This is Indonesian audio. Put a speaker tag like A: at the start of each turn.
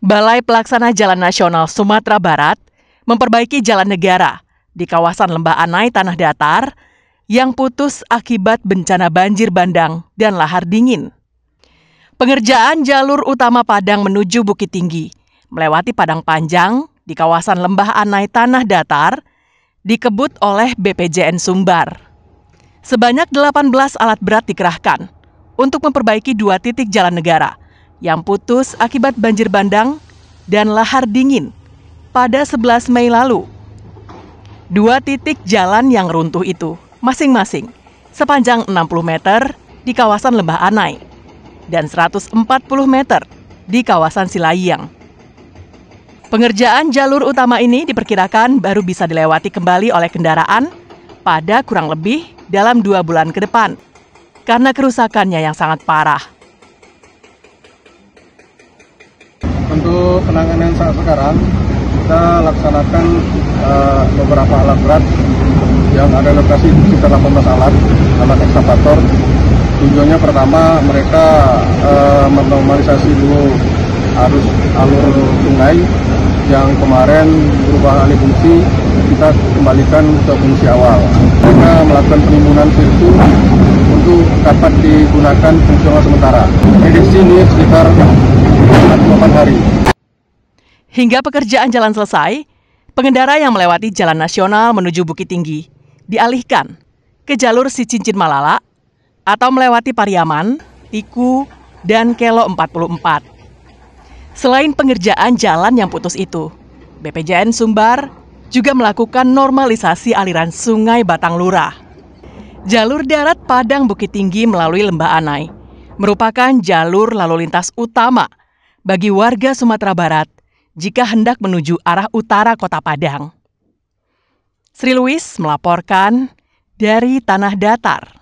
A: Balai Pelaksana Jalan Nasional Sumatera Barat memperbaiki jalan negara di kawasan Lembah Anai Tanah Datar yang putus akibat bencana banjir bandang dan lahar dingin. Pengerjaan jalur utama Padang menuju Bukit Tinggi melewati Padang Panjang di kawasan Lembah Anai Tanah Datar dikebut oleh BPJN Sumbar. Sebanyak 18 alat berat dikerahkan untuk memperbaiki dua titik jalan negara – yang putus akibat banjir bandang dan lahar dingin pada 11 Mei lalu. Dua titik jalan yang runtuh itu masing-masing sepanjang 60 meter di kawasan Lembah Anai dan 140 meter di kawasan Silayang. Pengerjaan jalur utama ini diperkirakan baru bisa dilewati kembali oleh kendaraan pada kurang lebih dalam dua bulan ke depan karena kerusakannya yang sangat parah.
B: Untuk penanganan saat sekarang, kita laksanakan uh, beberapa alat berat yang ada lokasi sekitar 18 alat, alat ekskavator. Tujuannya pertama mereka uh, menormalisasi dulu arus alur sungai yang kemarin berubah alih fungsi kita kembalikan ke fungsi awal. Mereka melakukan penimbunan situ untuk dapat digunakan fungsional sementara. Edisi ini sekitar 8 hari.
A: Hingga pekerjaan jalan selesai, pengendara yang melewati Jalan Nasional menuju Bukit Tinggi dialihkan ke jalur si cincin Malala atau melewati Pariaman, Tiku, dan Kelo 44. Selain pengerjaan jalan yang putus itu, BPJN Sumbar juga melakukan normalisasi aliran sungai Batang Lurah. Jalur darat Padang Bukit Tinggi melalui Lembah Anai merupakan jalur lalu lintas utama bagi warga Sumatera Barat jika hendak menuju arah utara kota Padang. Sri Louis melaporkan dari Tanah Datar.